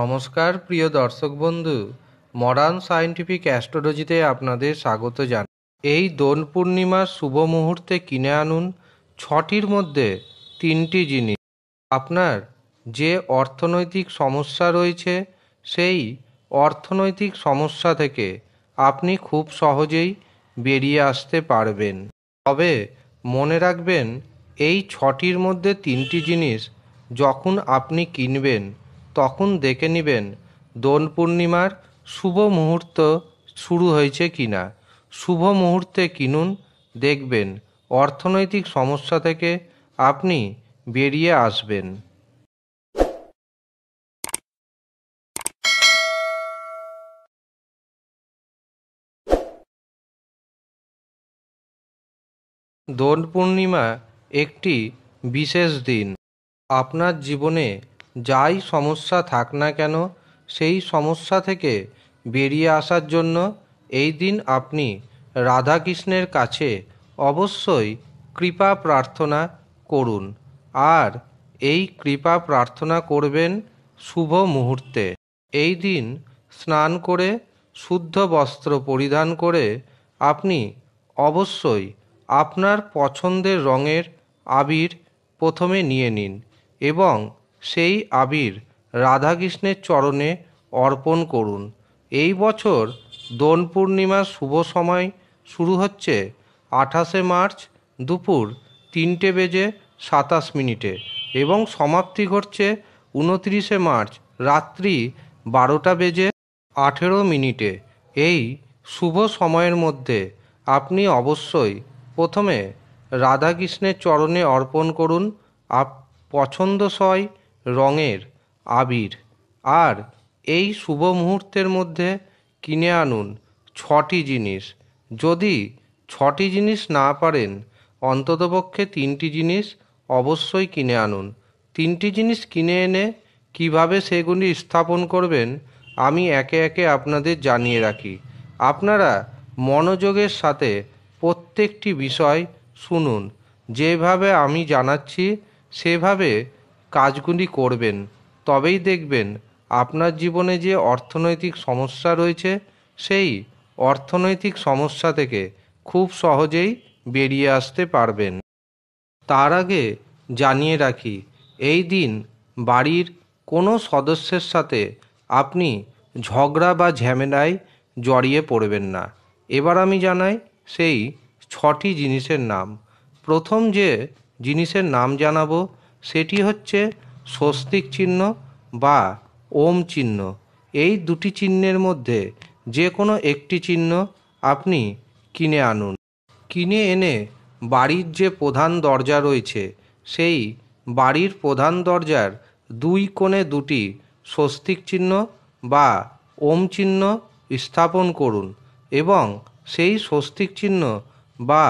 নমস্কার প্রিয় দর্শক বন্ধু মডার্ন সায়েন্টিফিক অ্যাস্ট্রোলজিতে আপনাদের স্বাগত জান এই দোল পূর্ণিমার শুভ মুহূর্তে কিনে আনুন ছটির মধ্যে তিনটি জিনিস আপনার যে অর্থনৈতিক সমস্যা রয়েছে সেই অর্থনৈতিক সমস্যা থেকে আপনি খুব সহজেই বেরিয়ে আসতে পারবেন তবে মনে রাখবেন এই ছটির মধ্যে তিনটি জিনিস যখন আপনি কিনবেন তখন দেখে নেবেন দোল পূর্ণিমার শুভ মুহূর্ত শুরু হয়েছে কিনা শুভ মুহূর্তে কিনুন দেখবেন অর্থনৈতিক সমস্যা থেকে আপনি বেরিয়ে আসবেন দোল পূর্ণিমা একটি বিশেষ দিন আপনার জীবনে যাই সমস্যা থাক না কেন সেই সমস্যা থেকে বেরিয়ে আসার জন্য এই দিন আপনি রাধাকৃষ্ণের কাছে অবশ্যই কৃপা প্রার্থনা করুন আর এই কৃপা প্রার্থনা করবেন শুভ মুহূর্তে এই দিন স্নান করে শুদ্ধ বস্ত্র পরিধান করে আপনি অবশ্যই আপনার পছন্দের রঙের আবির প্রথমে নিয়ে নিন এবং সেই আবির রাধাকৃষ্ণের চরণে অর্পণ করুন এই বছর দোন পূর্ণিমার শুভ সময় শুরু হচ্ছে আঠাশে মার্চ দুপুর তিনটে বেজে সাতাশ মিনিটে এবং সমাপ্তি ঘটছে উনত্রিশে মার্চ রাত্রি বারোটা বেজে আঠেরো মিনিটে এই শুভ সময়ের মধ্যে আপনি অবশ্যই প্রথমে রাধাকৃষ্ণের চরণে অর্পণ করুন আপ পছন্দসই রঙের আবির আর এই শুভ মুহূর্তের মধ্যে কিনে আনুন ছটি জিনিস যদি ছটি জিনিস না পারেন অন্ততপক্ষে তিনটি জিনিস অবশ্যই কিনে আনুন তিনটি জিনিস কিনে এনে কিভাবে সেগুলি স্থাপন করবেন আমি একে একে আপনাদের জানিয়ে রাখি আপনারা মনোযোগের সাথে প্রত্যেকটি বিষয় শুনুন যেভাবে আমি জানাচ্ছি সেভাবে কাজগুলি করবেন তবেই দেখবেন আপনার জীবনে যে অর্থনৈতিক সমস্যা রয়েছে সেই অর্থনৈতিক সমস্যা থেকে খুব সহজেই বেরিয়ে আসতে পারবেন তার আগে জানিয়ে রাখি এই দিন বাড়ির কোনো সদস্যের সাথে আপনি ঝগড়া বা ঝামেলায় জড়িয়ে পড়বেন না এবার আমি জানাই সেই ছটি জিনিসের নাম প্রথম যে জিনিসের নাম জানাবো সেটি হচ্ছে স্বস্তিক চিহ্ন বা ওম চিহ্ন এই দুটি চিহ্নের মধ্যে যে কোনো একটি চিহ্ন আপনি কিনে আনুন কিনে এনে বাড়ির যে প্রধান দরজা রয়েছে সেই বাড়ির প্রধান দরজার দুই কোণে দুটি স্বস্তিক চিহ্ন বা ওম চিহ্ন স্থাপন করুন এবং সেই স্বস্তিক চিহ্ন বা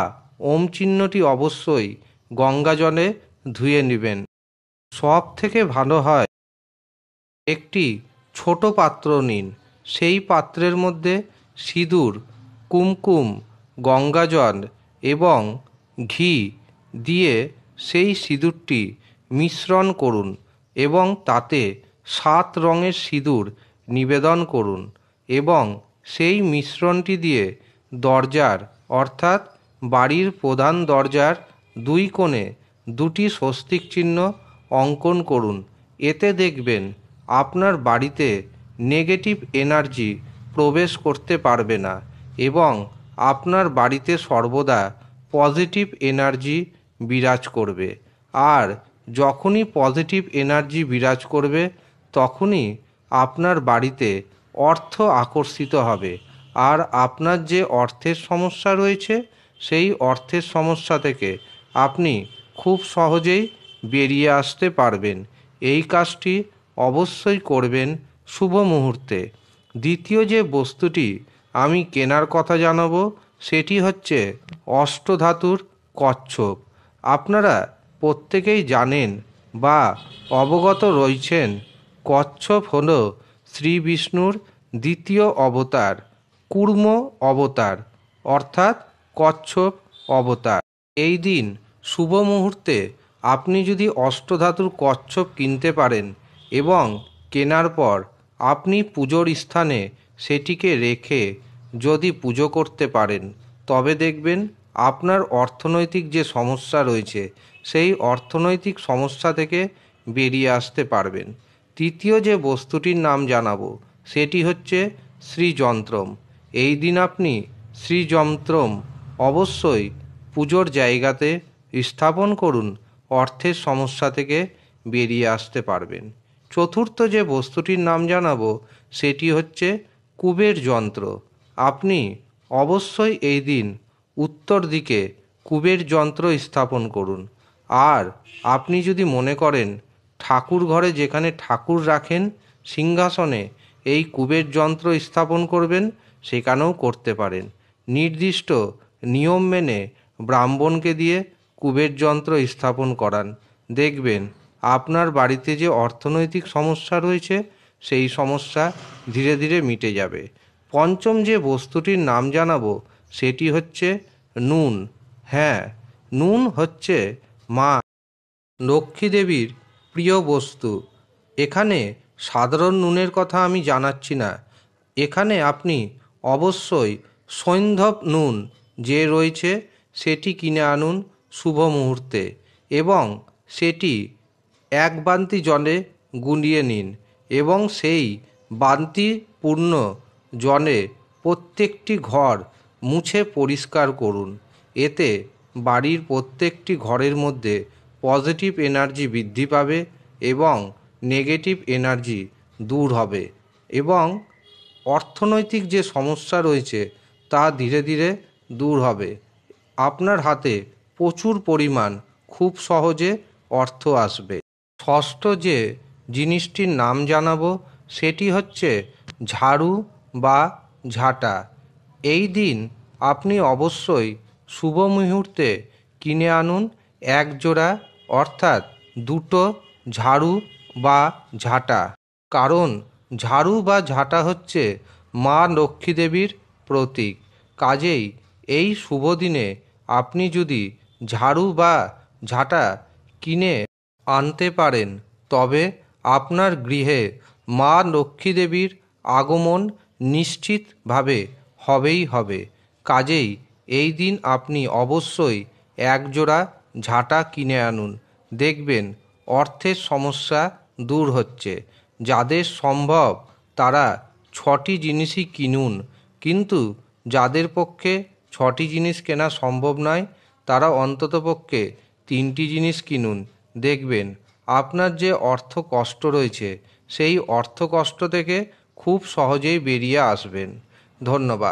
ওম চিহ্নটি অবশ্যই গঙ্গাজলে ধুয়ে নেবেন সব থেকে ভালো হয় একটি ছোট পাত্র নিন সেই পাত্রের মধ্যে সিঁদুর কুমকুম গঙ্গাজল এবং ঘি দিয়ে সেই সিঁদুরটি মিশ্রণ করুন এবং তাতে সাত রঙের সিঁদুর নিবেদন করুন এবং সেই মিশ্রণটি দিয়ে দরজার অর্থাৎ বাড়ির প্রধান দরজার দুই কোণে দুটি স্বস্তিক চিহ্ন অঙ্কন করুন এতে দেখবেন আপনার বাড়িতে নেগেটিভ এনার্জি প্রবেশ করতে পারবে না এবং আপনার বাড়িতে সর্বদা পজিটিভ এনার্জি বিরাজ করবে আর যখনই পজিটিভ এনার্জি বিরাজ করবে তখনই আপনার বাড়িতে অর্থ আকর্ষিত হবে আর আপনার যে অর্থের সমস্যা রয়েছে সেই অর্থের সমস্যা থেকে আপনি খুব সহজেই বেরিয়ে আসতে পারবেন এই কাজটি অবশ্যই করবেন শুভ মুহূর্তে দ্বিতীয় যে বস্তুটি আমি কেনার কথা জানাব সেটি হচ্ছে অষ্টধাতুর কচ্ছপ আপনারা প্রত্যেকেই জানেন বা অবগত রয়েছেন কচ্ছপ হল শ্রী বিষ্ণুর দ্বিতীয় অবতার কুর্ম অবতার অর্থাৎ কচ্ছপ অবতার এই দিন শুভ মুহূর্তে আপনি যদি অষ্টধাতুর কচ্ছপ কিনতে পারেন এবং কেনার পর আপনি পুজোর স্থানে সেটিকে রেখে যদি পুজো করতে পারেন তবে দেখবেন আপনার অর্থনৈতিক যে সমস্যা রয়েছে সেই অর্থনৈতিক সমস্যা থেকে বেরিয়ে আসতে পারবেন তৃতীয় যে বস্তুটির নাম জানাবো সেটি হচ্ছে শ্রীযন্ত্রম এই দিন আপনি শ্রীযন্ত্রম অবশ্যই পুজোর জায়গাতে স্থাপন করুন অর্থের সমস্যা থেকে বেরিয়ে আসতে পারবেন চতুর্থ যে বস্তুটির নাম জানাবো সেটি হচ্ছে কুবের যন্ত্র আপনি অবশ্যই এই দিন উত্তর দিকে কুবের যন্ত্র স্থাপন করুন আর আপনি যদি মনে করেন ঠাকুর ঘরে যেখানে ঠাকুর রাখেন সিংহাসনে এই কুবের যন্ত্র স্থাপন করবেন সেখানেও করতে পারেন নির্দিষ্ট নিয়ম মেনে ব্রাহ্মণকে দিয়ে কুবের যন্ত্র স্থাপন করান দেখবেন আপনার বাড়িতে যে অর্থনৈতিক সমস্যা রয়েছে সেই সমস্যা ধীরে ধীরে মিটে যাবে পঞ্চম যে বস্তুটির নাম জানাবো সেটি হচ্ছে নুন হ্যাঁ নুন হচ্ছে মা লক্ষ্মী দেবীর প্রিয় বস্তু এখানে সাধারণ নুনের কথা আমি জানাচ্ছি না এখানে আপনি অবশ্যই সৈন্ধব নুন যে রয়েছে সেটি কিনে আনুন শুভ মুহূর্তে এবং সেটি এক বান্তি জলে গুনিয়ে নিন এবং সেই বান্তিপূর্ণ জলে প্রত্যেকটি ঘর মুছে পরিষ্কার করুন এতে বাড়ির প্রত্যেকটি ঘরের মধ্যে পজিটিভ এনার্জি বৃদ্ধি পাবে এবং নেগেটিভ এনার্জি দূর হবে এবং অর্থনৈতিক যে সমস্যা রয়েছে তা ধীরে ধীরে দূর হবে আপনার হাতে প্রচুর পরিমাণ খুব সহজে অর্থ আসবে ষষ্ঠ যে জিনিসটির নাম জানাব সেটি হচ্ছে ঝাড়ু বা ঝাঁটা এই দিন আপনি অবশ্যই শুভ মুহূর্তে কিনে আনুন এক জোড়া অর্থাৎ দুটো ঝাড়ু বা ঝাঁটা কারণ ঝাড়ু বা ঝাঁটা হচ্ছে মা লক্ষ্মী দেবীর প্রতীক কাজেই এই শুভ দিনে আপনি যদি ঝাড়ু বা ঝাঁটা কিনে আনতে পারেন তবে আপনার গৃহে মা লক্ষ্মী দেবীর আগমন নিশ্চিতভাবে হবেই হবে কাজেই এই দিন আপনি অবশ্যই একজোড়া ঝাঁটা কিনে আনুন দেখবেন অর্থের সমস্যা দূর হচ্ছে যাদের সম্ভব তারা ছটি জিনিসই কিনুন কিন্তু যাদের পক্ষে ছটি জিনিস কেনা সম্ভব নয় তারা অন্ততপক্ষে তিনটি জিনিস কিনুন দেখবেন আপনার যে অর্থ কষ্ট রয়েছে সেই অর্থ কষ্ট থেকে খুব সহজেই বেরিয়ে আসবেন ধন্যবাদ